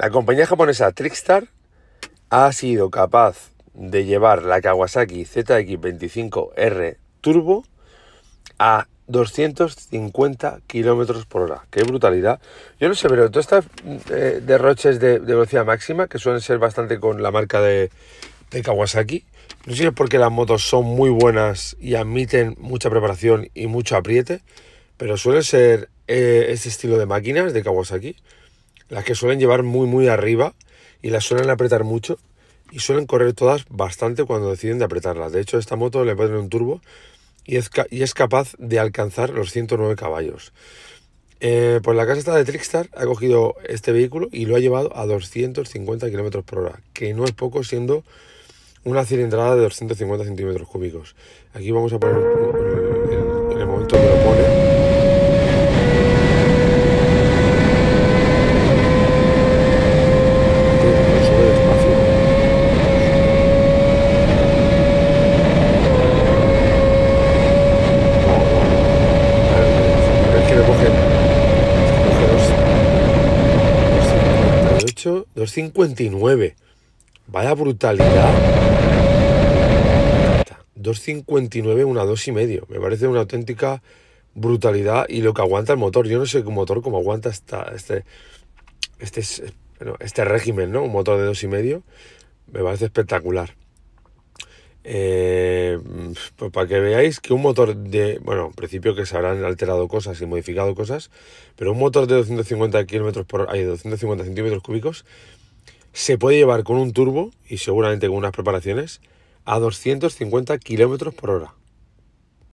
La compañía japonesa Trickstar ha sido capaz de llevar la Kawasaki ZX25R Turbo a 250 kilómetros por hora. ¡Qué brutalidad! Yo no sé, pero todas estas eh, derroches de, velocidad máxima, que suelen ser bastante con la marca de, Kawasaki, no sé si es porque las motos son muy buenas y admiten mucha preparación y mucho apriete, pero suele ser ese eh, este estilo de máquinas de Kawasaki las que suelen llevar muy muy arriba y las suelen apretar mucho y suelen correr todas bastante cuando deciden de apretarlas. De hecho, esta moto le ponen un turbo y es, y es capaz de alcanzar los 109 caballos. por eh, pues la casa está de Trickstar ha cogido este vehículo y lo ha llevado a 250 km por hora, que no es poco siendo una cilindrada de 250 centímetros cúbicos. Aquí vamos a poner un, 259. Vaya brutalidad. 259, una dos y medio. Me parece una auténtica brutalidad y lo que aguanta el motor. Yo no sé qué motor como aguanta este, este, este régimen, ¿no? Un motor de dos y medio. Me parece espectacular. Eh, Mm, para que veáis que un motor de, bueno, en principio que se habrán alterado cosas y modificado cosas, pero un motor de 250 kilómetros por, hay 250 centímetros cúbicos se puede llevar con un turbo y seguramente con unas preparaciones a 250 kilómetros por hora.